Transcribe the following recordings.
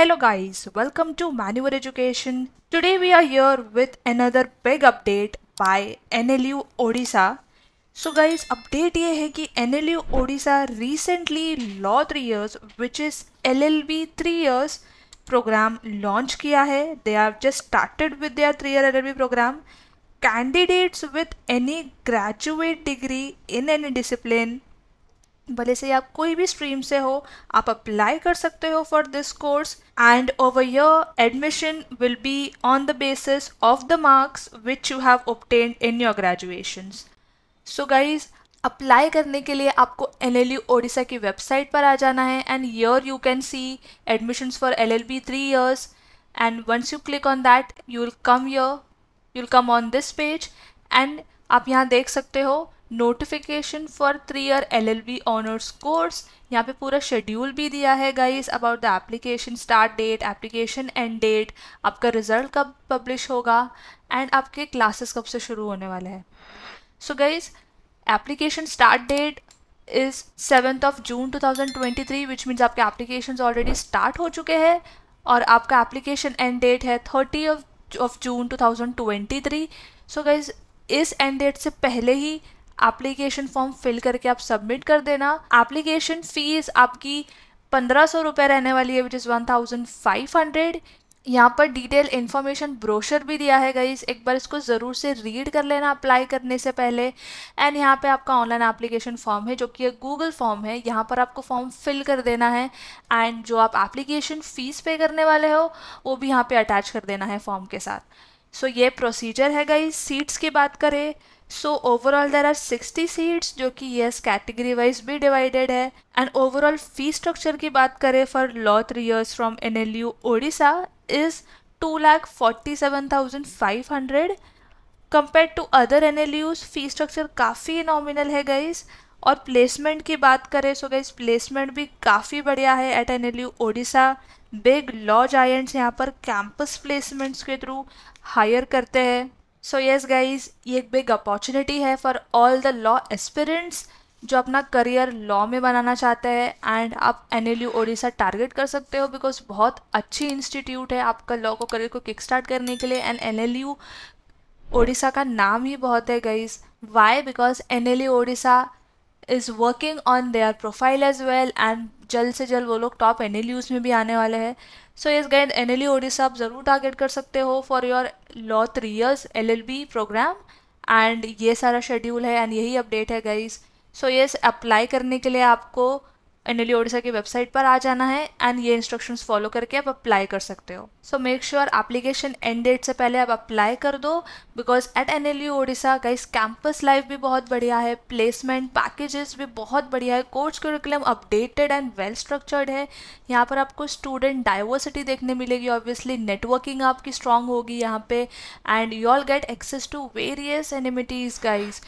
Hello guys, welcome to Maneuver Education. Today we are here with another big update by NLU Odisha. So guys, update ये है कि NLU Odisha recently law three years which is LLB three years program launch किया है. They have just started with their three year LLB program. Candidates with any graduate degree in any discipline भले से आप कोई भी stream से हो आप अप्लाई कर सकते हो for this course and over your admission will be on the basis of the marks which you have obtained in your graduation so guys apply करने के लिए आपको एल एल यू ओडिशा की वेबसाइट पर आ जाना है and here you can see admissions for L L B three years and once you click on that you will come here you will come on this page and आप यहाँ देख सकते हो notification for three year L L B honours course यहाँ पे पूरा schedule भी दिया है guys about the application start date application end date आपका रिजल्ट कब पब्लिश होगा एंड आपके क्लासेस कब से शुरू होने वाले हैं so guys application start date is seventh of June 2023 which means आपके एप्लीकेशन ऑलरेडी स्टार्ट हो चुके हैं और आपका एप्लीकेशन एंड डेट है thirty of of June three so guys इस एंड डेट से पहले ही एप्लीकेशन फॉर्म फिल करके आप सबमिट कर देना एप्लीकेशन फीस आपकी पंद्रह सौ रुपये रहने वाली है which is one thousand five hundred यहाँ पर डिटेल इन्फॉर्मेशन ब्रोशर भी दिया है गई एक बार इसको ज़रूर से रीड कर लेना अप्लाई करने से पहले एंड यहाँ पे आपका ऑनलाइन एप्लीकेशन फॉर्म है जो कि गूगल फॉर्म है यहाँ पर आपको फॉर्म फिल कर देना है एंड जो आप एप्लीकेशन फ़ीस पे करने वाले हो वो भी यहाँ पे अटैच कर देना है फॉर्म के साथ सो so, ये प्रोसीजर है गाइज सीट्स की बात करें so overall there are 60 seats जो कि यस कैटेगरी वाइज भी डिवाइडेड है एंड ओवरऑल फी स्ट्रक्चर की बात करें for law three years from N L U Odisha is two lakh forty seven thousand five hundred compare to other N L Us fee structure काफ़ी nominal है guys और placement की बात करें सो गाइज प्लेसमेंट भी काफ़ी बढ़िया है at N L U Odisha big law giants यहाँ पर कैंपस प्लेसमेंट्स के थ्रू हायर करते हैं सो यस गाइस ये एक बिग अपॉर्चुनिटी है for all the law aspirants जो अपना करियर लॉ में बनाना चाहते हैं एंड आप N L U Odisha target कर सकते हो बिकॉज बहुत अच्छी इंस्टीट्यूट है आपका लॉ को करियर को किक स्टार्ट करने के लिए and N L U Odisha का नाम ही बहुत है guys why because N L U Odisha is working on their profile as well and जल्द से जल्द वो लोग टॉप एन एल यूज़ में भी आने वाले हैं सो इस guide N L U Odisha आप ज़रूर टारगेट कर सकते हो for your law three years L L B programme and ये सारा शेड्यूल है एंड यही अपडेट है गाइज सो येस अप्लाई करने के लिए आपको एन एल ओडिशा की वेबसाइट पर आ जाना है एंड ये इंस्ट्रक्शंस फॉलो करके आप अप्लाई कर सकते हो so make sure application end date से पहले आप अप्लाई कर दो because at N L Odisha guys campus life भी बहुत बढ़िया है प्लेसमेंट पैकेजेस भी बहुत बढ़िया है course curriculum updated and well structured है यहाँ पर आपको स्टूडेंट डाइवर्सिटी देखने मिलेगी ऑब्वियसली नेटवर्किंग आपकी स्ट्रांग होगी यहाँ पे and you all get access to various amenities guys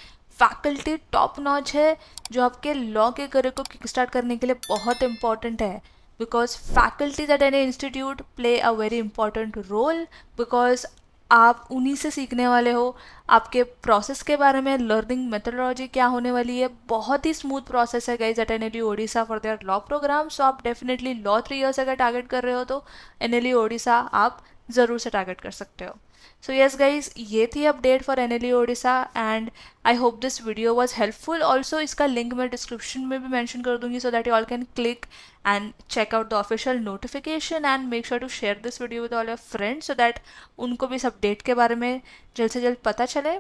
faculty top notch है जो आपके लॉ के करियर को किक स्टार्ट करने के लिए बहुत इंपॉर्टेंट है because faculties at any institute play a very important role because आप उन्हीं से सीखने वाले हो आपके प्रोसेस के बारे में लर्निंग मेथोडोलॉजी क्या होने वाली है बहुत ही स्मूथ प्रोसेस है guys at N L Odisha for their law programme so आप डेफिनेटली लॉ थ्री ईयर्स अगर टारगेट कर रहे हो तो एन एल ओडिशा आप ज़रूर से टारगेट कर सकते हो सो यस गाइज ये थी update for N L Odisha and I hope this video was helpful also इसका लिंक मैं डिस्क्रिप्शन में भी मैंशन कर दूंगी so that you all can click and check out the official notification and make sure to share this video with all your friends so that उनको भी इस update के बारे में जल्द से जल्द पता चले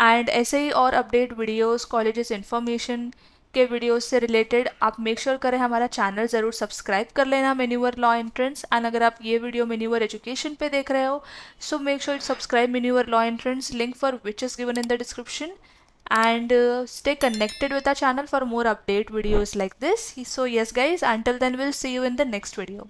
एंड ऐसे ही और अपडेट वीडियोज़ कॉलेजेस इन्फॉर्मेशन के वीडियोस से रिलेटेड आप मेक श्योर sure करें हमारा चैनल ज़रूर सब्सक्राइब कर लेना मेन्यूअर लॉ एंट्रेंस एंड अगर आप ये वीडियो मेन्यूअर एजुकेशन पे देख रहे हो सो मेक श्योर सब्सक्राइब मेन्यूअर law entrance link for which is given in the description and stay connected with our channel for more update videos like this so yes guys until then will see you in the next video